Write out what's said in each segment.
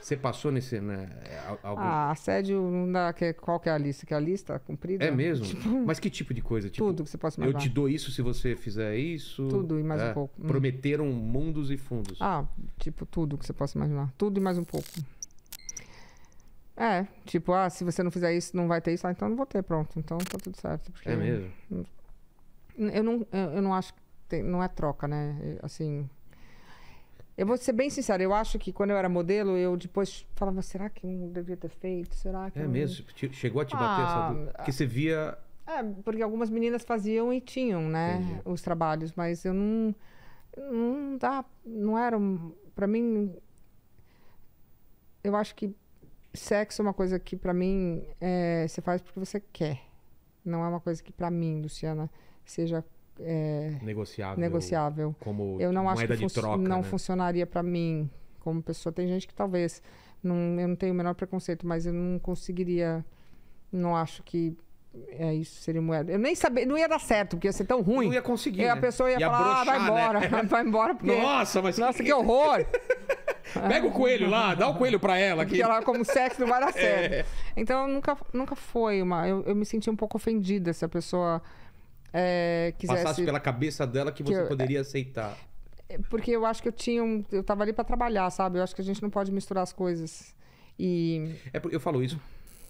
Você passou nesse. Né, é, algum... Ah, assédio não dá. Que, é, qual que é a lista? Que é a lista cumprida? É mesmo? Tipo... Mas que tipo de coisa? Tipo, Tudo que você possa imaginar. Eu te dou isso se você fizer isso. Tudo e mais é, um pouco. Hum. Prometeram mundos e fundos. Ah, tipo, tudo que você possa imaginar. Tudo e mais um pouco. É, tipo, ah, se você não fizer isso, não vai ter isso, ah, então não vou ter, pronto. Então tá tudo certo. é mesmo? Eu não, eu, eu não acho que tem, não é troca, né? Assim, eu vou ser bem sincera, eu acho que quando eu era modelo, eu depois falava, será que não devia ter feito? Será que. É mesmo? Chegou a te bater ah, essa. Porque você via. É, porque algumas meninas faziam e tinham, né? Entendi. Os trabalhos, mas eu não. Não dá. Não era. Um... Pra mim. Eu acho que sexo é uma coisa que, pra mim, é... você faz porque você quer. Não é uma coisa que, pra mim, Luciana, seja é, negociável, negociável. Como eu não moeda acho que de troca, não né? funcionaria para mim como pessoa. Tem gente que talvez não, eu não tenho o menor preconceito, mas eu não conseguiria. Não acho que é isso seria moeda. Eu nem sabia, não ia dar certo, porque ia ser tão ruim. Não ia conseguir. E é, a né? pessoa ia, ia falar, broxar, ah, vai né? embora, né? vai embora. Porque... Nossa, mas. Nossa, que é horror! Pega o coelho lá, dá o coelho pra ela. Aqui. Porque ela, como sexo, não vai dar é. certo. É. Então, nunca, nunca foi uma. Eu, eu me senti um pouco ofendida se a pessoa é, quisesse... Passasse pela cabeça dela que, que você eu... poderia aceitar. É, porque eu acho que eu tinha um... Eu tava ali para trabalhar, sabe? Eu acho que a gente não pode misturar as coisas. E... É, eu falo isso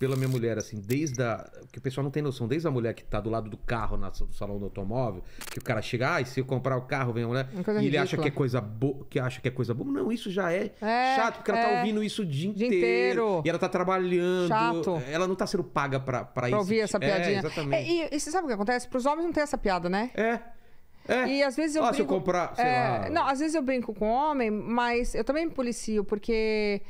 pela minha mulher, assim, desde a. Que o pessoal não tem noção, desde a mulher que tá do lado do carro, na, salão do automóvel, que o cara chega, ah, e se eu comprar o carro, vem a mulher. E ridícula. ele acha que é coisa boa, que acha que é coisa boa. Não, isso já é, é chato, porque ela tá é, tá ouvindo isso o dia, dia inteiro, inteiro, E ela tá trabalhando. Chato. Ela não tá sendo paga pra, pra, pra isso. ouvir essa é, piadinha. É, exatamente. E, e, você sabe o que acontece? Pros homens não tem essa piada, né? É. É. E às vezes eu ah, brinco... se eu comprar, sei é... lá... Não, às vezes eu brinco com homem, mas eu também me policio, porque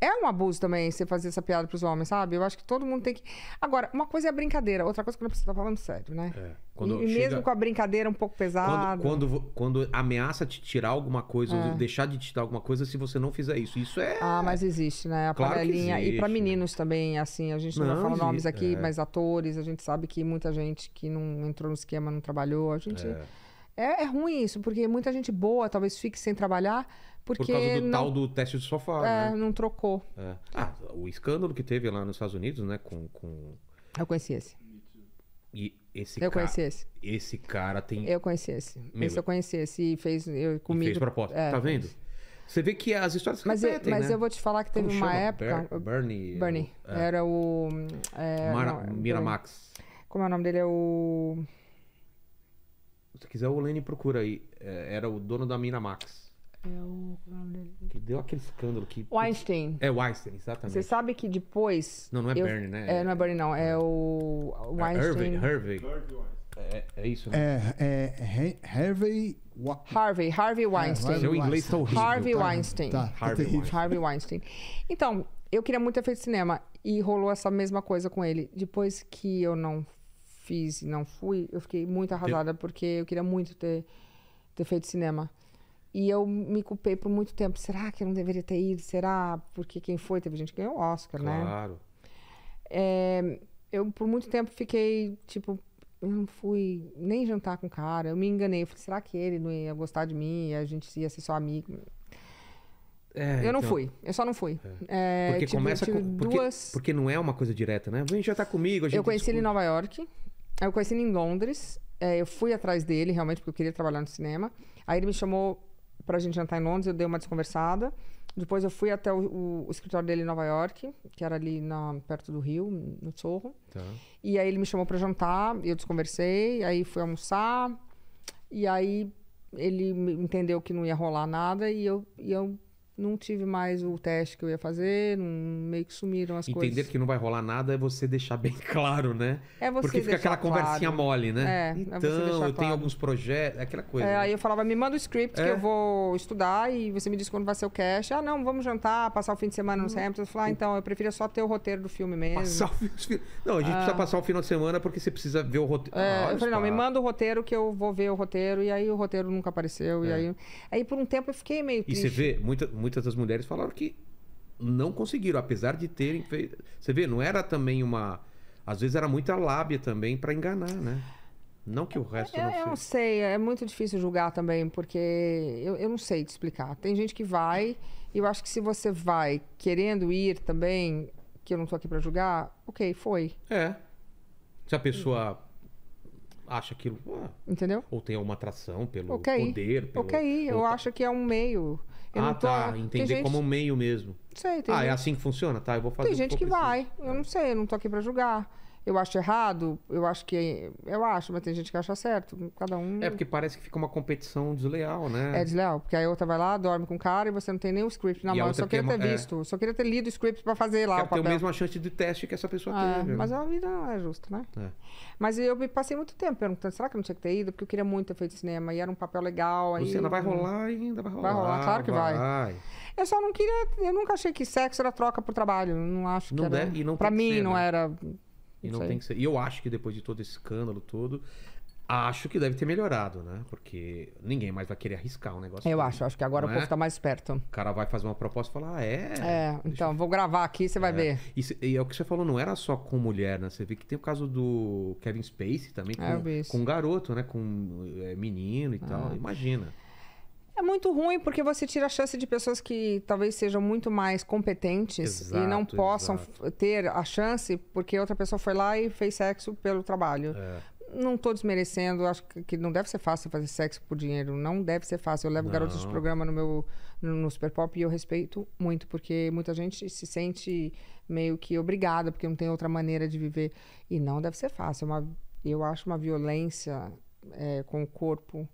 é um abuso também você fazer essa piada pros homens, sabe? Eu acho que todo mundo tem que. Agora, uma coisa é a brincadeira, outra coisa é quando você tá falando sério, né? É. Quando e chega... mesmo com a brincadeira um pouco pesada. Quando, quando, quando ameaça te tirar alguma coisa, é. deixar de te dar alguma coisa se você não fizer isso. Isso é. Ah, mas existe, né? A claro panelinha. E para né? meninos também, assim, a gente não, não vai falar nomes aqui, é. mas atores, a gente sabe que muita gente que não entrou no esquema não trabalhou, a gente. É é, é, ruim isso, porque muita gente boa talvez fique sem trabalhar. Porque Por causa do não, tal do teste de sofá. É, né? não trocou. É. Ah, o escândalo que teve lá nos Estados Unidos, né? Com. com... Eu conheci esse. E esse eu conheci esse. Esse cara tem. Eu conheci esse. Meu... Esse eu conheci esse e fez eu, comigo. E fez proposta. É, tá vendo? Você vê que as histórias se mas repetem, eu, Mas né? eu vou te falar que teve Como uma chama? época... Ber Bernie... É Bernie. É. Era o... Hum, é, Mara, não, é Miramax. Bernie. Como é o nome dele? É o... Se quiser, o Lenny procura aí. É, era o dono da Max. É, é o nome dele. Que deu aquele escândalo que. Weinstein. É, Weinstein, exatamente. Você sabe que depois. Não, não é eu... Bernie, né? É, não é Bernie, não. É o. Weinstein. É, é Harvey. É, é isso, né? É, é, é Harvey. Harvey, Harvey Weinstein. Seu inglês tá horrível. Harvey tá, Weinstein. Tá, tá Harvey, Weinstein. Harvey Weinstein. Então, eu queria muito ter feito cinema e rolou essa mesma coisa com ele. Depois que eu não fiz e não fui, eu fiquei muito arrasada porque eu queria muito ter, ter feito cinema. E eu me culpei por muito tempo. Será que eu não deveria ter ido? Será? Porque quem foi? Teve gente que ganhou o Oscar, claro. né? Claro. É, eu, por muito tempo, fiquei tipo. Eu não fui nem jantar com o cara. Eu me enganei. Eu falei, será que ele não ia gostar de mim? E a gente ia ser só amigo? É, eu não então fui, eu só não fui. É. é porque tipo, começa com, porque, duas. Porque não é uma coisa direta, né? Vem jantar comigo, a gente. Eu conheci discute. ele em Nova York. Aí eu conheci ele em Londres. É, eu fui atrás dele, realmente, porque eu queria trabalhar no cinema. Aí ele me chamou pra gente jantar em Londres, eu dei uma desconversada. Depois eu fui até o, o, o escritório dele em Nova York, que era ali na, perto do Rio, no Sorro. Tá. E aí ele me chamou pra jantar, eu desconversei, aí fui almoçar. E aí ele entendeu que não ia rolar nada e eu, e eu não tive mais o teste que eu ia fazer, não, meio que sumiram as Entender coisas. Entender que não vai rolar nada é você deixar bem claro, né? É você Porque fica aquela conversinha mole, né? É, então, é você então, eu claro. tenho alguns projetos, aquela coisa. É, né? Aí eu falava, me manda o script é. que eu vou estudar e você me diz quando vai ser o cast. Ah, não, vamos jantar, passar o fim de semana no uhum. Sampson. Eu falava, ah, então, eu prefiro só ter o roteiro do filme mesmo. Passar o fim Não, a gente ah. precisa passar o final de semana porque você precisa ver o roteiro. É, ah, eu falei, não, me manda o roteiro que eu vou ver o roteiro. E aí o roteiro nunca apareceu. E é. aí, aí por um tempo eu fiquei meio triste. E você vê, muita muitas das mulheres falaram que não conseguiram, apesar de terem feito. Você vê, não era também uma. Às vezes era muita lábia também para enganar, né? Não que o é, resto é, eu, não seja. Eu não sei, é muito difícil julgar também, porque eu, eu não sei te explicar. Tem gente que vai, e eu acho que se você vai querendo ir também, que eu não tô aqui para julgar, ok, foi. É. Se a pessoa acha aquilo. Ah, Entendeu? Ou tem alguma atração pelo okay. poder. Pelo, ok, eu tá acho que é um meio. Eu ah, tô... tá. Entender gente... como um meio mesmo. Sei, sei. ah, é gente... é assim que funciona? Tá, eu vou fazer Tem gente que vai. Eu não sei, eu não tô aqui para julgar eu acho errado, eu acho que. Eu acho, mas tem gente que acha certo. Cada um. É, porque parece que fica uma competição desleal, né? É desleal, porque aí a outra vai lá, dorme com o cara e você não tem nem o script na e mão. Eu só queria ter é... visto, só queria ter lido o script pra fazer lá. Quer o papel. ter a mesma chance de teste que essa pessoa é, teve. Né? Mas a vida não é justa, né? É. Mas eu me passei muito tempo perguntando, será que eu não tinha que ter ido? Porque eu queria muito ter feito cinema e era um papel legal. Aí... ainda vai rolar ainda, vai rolar. Vai rolar, claro que vai. vai. Eu só não queria. Eu nunca achei que sexo era troca por trabalho. Não acho que não era. Deve, e não pra mim, ser, não né? era e não tem que ser. E eu acho que depois de todo esse escândalo todo, acho que deve ter melhorado, né? Porque ninguém mais vai querer arriscar um negócio. Eu acho, acho que agora o povo é? tá mais esperto. O cara vai fazer uma proposta e falar, ah, é. É, então, eu... vou gravar aqui, você vai é. ver. E, e, é o que você falou, não era só com mulher, né? Você vê que tem o caso do Kevin Spacey também, é, com, é, com um garoto, né? Com é, menino e ah. tal. Imagina. É muito ruim porque você tira a chance de pessoas que talvez sejam muito mais competentes exato, e não possam exato. ter a chance porque outra pessoa foi lá e fez sexo pelo trabalho. É. Não estou desmerecendo, acho que não deve ser fácil fazer sexo por dinheiro, não deve ser fácil. Eu levo não. garotos de programa no meu no Super Pop e eu respeito muito, porque muita gente se sente meio que obrigada, porque não tem outra maneira de viver. E não deve ser fácil. É uma, eu acho uma violência é, com o corpo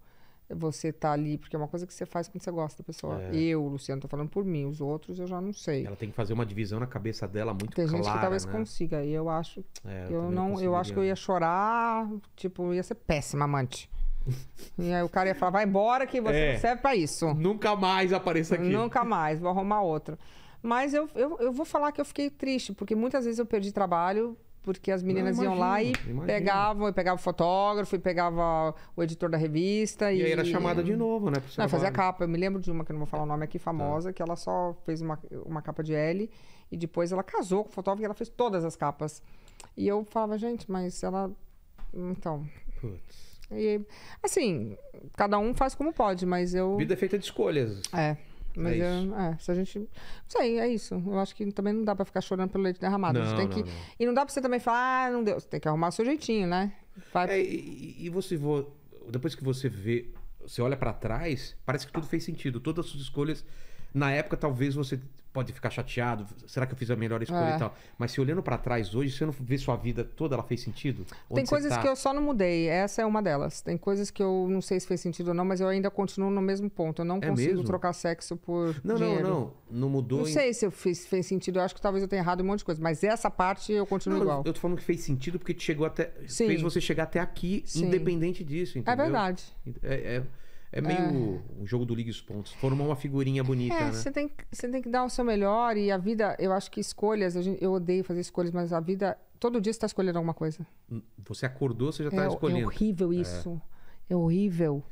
você tá ali, porque é uma coisa que você faz quando você gosta da pessoa. É. Eu, Luciano, tô falando por mim, os outros eu já não sei. Ela tem que fazer uma divisão na cabeça dela muito tem clara, Tem gente que talvez né? consiga, e eu acho é, eu, eu não, eu acho que eu ia chorar, tipo, ia ser péssima amante. e aí o cara ia falar: "Vai embora que você é. não serve para isso. Nunca mais apareça aqui. Nunca mais, vou arrumar outra". Mas eu, eu, eu vou falar que eu fiquei triste, porque muitas vezes eu perdi trabalho porque as meninas não, imagina, iam lá e imagina. pegavam, e pegava o fotógrafo, e pegava o editor da revista. E, e aí era chamada de novo, né? Não, fazia capa. Eu me lembro de uma, que não vou falar o nome aqui, famosa, tá. que ela só fez uma, uma capa de L e depois ela casou com o fotógrafo e ela fez todas as capas. E eu falava, gente, mas ela. Então. Putz. E, assim, cada um faz como pode, mas eu. Vida é feita de escolhas. É. Mas é é, se a gente. Não sei, é isso. Eu acho que também não dá pra ficar chorando pelo leite derramado. Não, a gente tem não, que. Não. E não dá pra você também falar, ah, não deu. Você tem que arrumar o seu jeitinho, né? Vai... É, e, e, você. Depois que você vê, você olha para trás, parece que tudo fez sentido. Todas as suas escolhas na época, talvez você pode ficar chateado. Será que eu fiz a melhor escolha é. e tal? Mas se olhando para trás hoje, você não vê sua vida toda, ela fez sentido? Onde Tem coisas tá? que eu só não mudei. Essa é uma delas. Tem coisas que eu não sei se fez sentido ou não, mas eu ainda continuo no mesmo ponto. Eu não é consigo mesmo? trocar sexo por não, dinheiro. Não, não, não. Não mudou. Não em... sei se eu fiz, fez sentido. Eu acho que talvez eu tenha errado um monte de coisa. Mas essa parte eu continuo não, igual. Eu tô falando que fez sentido porque chegou até... Sim. Fez você chegar até aqui, Sim. independente disso, é entendeu? É verdade. é... é... É meio é. um jogo do Liga os Pontos. Formar uma figurinha bonita, é, né? Você tem, você tem que dar o seu melhor e a vida... Eu acho que escolhas... Eu odeio fazer escolhas, mas a vida... Todo dia você está escolhendo alguma coisa. Hum, você acordou, você já está é, é, escolhendo. É. é horrível isso. É, é horrível.